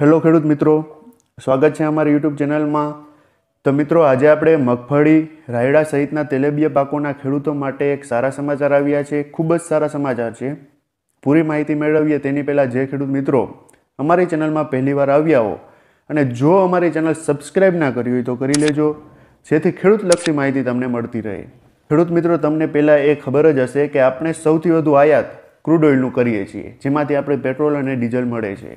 hello ખેડૂત મિત્રો સ્વાગત છે અમારી યુટ્યુબ ચેનલમાં તો મિત્રો આજે આપણે મગફળી રાયડા સહિતના તેલેબિયા પાકોના ખેડૂતો માટે એક સારા સમાચાર આવ્યા છે ખૂબ જ સારા સમાચાર છે પૂરી માહિતી મેળવીએ તેની પહેલાં જે ખેડૂત મિત્રો અમારી ચેનલમાં પહેલીવાર આવ્યા હો અને જો અમારી ચેનલ સબસ્ક્રાઈબ ના કરી હોય તો કરી લેજો જેથી ખેડૂતલક્ષી માહિતી તમને મળતી રહે ખેડૂત મિત્રો તમને પહેલાં એ ખબર જ હશે કે આપણે સૌથી વધુ આયાત ક્રૂડ ઓઇલનું કરીએ છીએ જેમાંથી આપણે પેટ્રોલ અને ડીઝલ મળે છે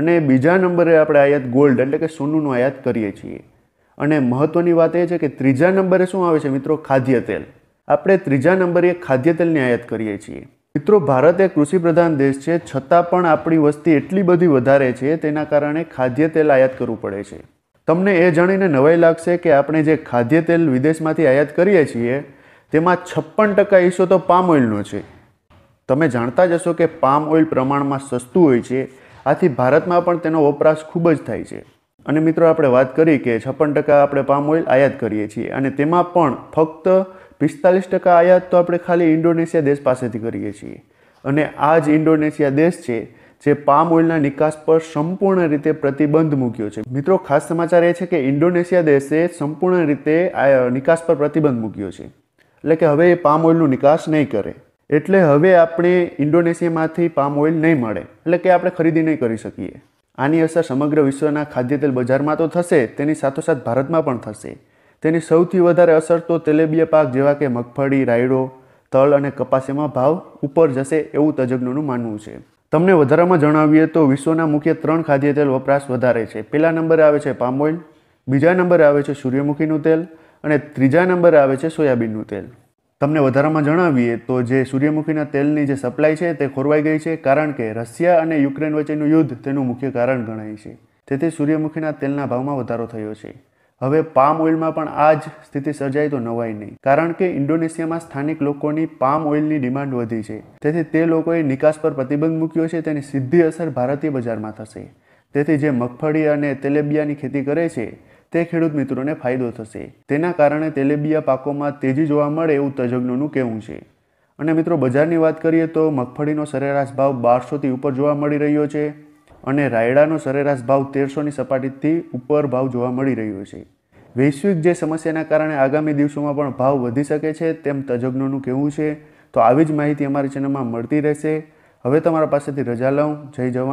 અને બીજા નંબરે આપણે આયાત ગોલ્ડ એટલે કે સોનુનું આયાત કરીએ છીએ અને મહત્ત્વની વાત એ છે કે ત્રીજા નંબરે શું આવે છે મિત્રો ખાદ્ય તેલ આપણે ત્રીજા નંબરે ખાદ્ય તેલની આયાત કરીએ છીએ મિત્રો ભારત એ કૃષિપ્રધાન દેશ છે છતાં પણ આપણી વસ્તી એટલી બધી વધારે છે તેના કારણે ખાદ્ય તેલ આયાત કરવું પડે છે તમને એ જાણીને નવાઈ લાગશે કે આપણે જે ખાદ્ય તેલ વિદેશમાંથી આયાત કરીએ છીએ તેમાં છપ્પન ટકા હિસ્સો તો પામ ઓઇલનો છે તમે જાણતા જ હશો કે પામ ઓઇલ પ્રમાણમાં સસ્તું હોય છે આથી ભારતમાં પણ તેનો વપરાશ ખૂબ જ થાય છે અને મિત્રો આપણે વાત કરી કે છપ્પન ટકા આપણે પામ ઓઇલ આયાત કરીએ છીએ અને તેમાં પણ ફક્ત પિસ્તાલીસ ટકા આયાત તો આપણે ખાલી ઇન્ડોનેશિયા દેશ પાસેથી કરીએ છીએ અને આ જ ઇન્ડોનેશિયા દેશ છે જે પામ ઓઇલના નિકાસ પર સંપૂર્ણ રીતે પ્રતિબંધ મૂક્યો છે મિત્રો ખાસ સમાચાર એ છે કે ઇન્ડોનેશિયા દેશે સંપૂર્ણ રીતે નિકાસ પર પ્રતિબંધ મૂક્યો છે એટલે કે હવે એ પામ ઓઇલનું નિકાસ નહીં કરે એટલે હવે આપણે ઇન્ડોનેશિયામાંથી પામ ઓઇલ નહીં મળે એટલે કે આપણે ખરીદી નહીં કરી શકીએ આની અસર સમગ્ર વિશ્વના ખાદ્યતેલ બજારમાં તો થશે તેની સાથોસાથ ભારતમાં પણ થશે તેની સૌથી વધારે અસર તો તેલેબિયા પાક જેવા કે મગફળી રાયડો તલ અને કપાસીમાં ભાવ ઉપર જશે એવું તજજ્ઞોનું માનવું છે તમને વધારામાં જણાવીએ તો વિશ્વના મુખ્ય ત્રણ ખાદ્ય તેલ વપરાશ વધારે છે પહેલા નંબરે આવે છે પામ ઓઇલ બીજા નંબરે આવે છે સૂર્યમુખીનું તેલ અને ત્રીજા નંબરે આવે છે સોયાબીનનું તેલ તમને વધારામાં જણાવીએ તો જે સૂર્યમુખીના તેલની જે સપ્લાય છે તે ખોરવાઈ ગઈ છે કારણ કે રશિયા અને યુક્રેન વચ્ચેનું યુદ્ધ તેનું મુખ્ય કારણ ગણાય છે તેથી સૂર્યમુખીના તેલના ભાવમાં વધારો થયો છે હવે પામ ઓઇલમાં પણ આ જ સ્થિતિ સર્જાય તો નવાય નહીં કારણ કે ઇન્ડોનેશિયામાં સ્થાનિક લોકોની પામ ઓઇલની ડિમાન્ડ વધી છે તેથી તે લોકોએ નિકાસ પર પ્રતિબંધ મૂક્યો છે તેની સીધી અસર ભારતીય બજારમાં થશે તેથી જે મગફળી અને તેલેબિયાની ખેતી કરે છે તે ખેડૂત મિત્રોને ફાયદો થશે તેના કારણે તેલેબિયા પાકોમાં તેજી જોવા મળે એવું તજજ્ઞોનું કહેવું છે અને મિત્રો બજારની વાત કરીએ તો મગફળીનો સરેરાશ ભાવ બારસોથી ઉપર જોવા મળી રહ્યો છે અને રાયડાનો સરેરાશ ભાવ તેરસોની સપાટીથી ઉપર ભાવ જોવા મળી રહ્યો છે વૈશ્વિક જે સમસ્યાના કારણે આગામી દિવસોમાં પણ ભાવ વધી શકે છે તેમ તજજ્ઞોનું કહેવું છે તો આવી જ માહિતી અમારી ચેનલમાં મળતી રહેશે હવે તમારા પાસેથી રજા લઉં જય જવાન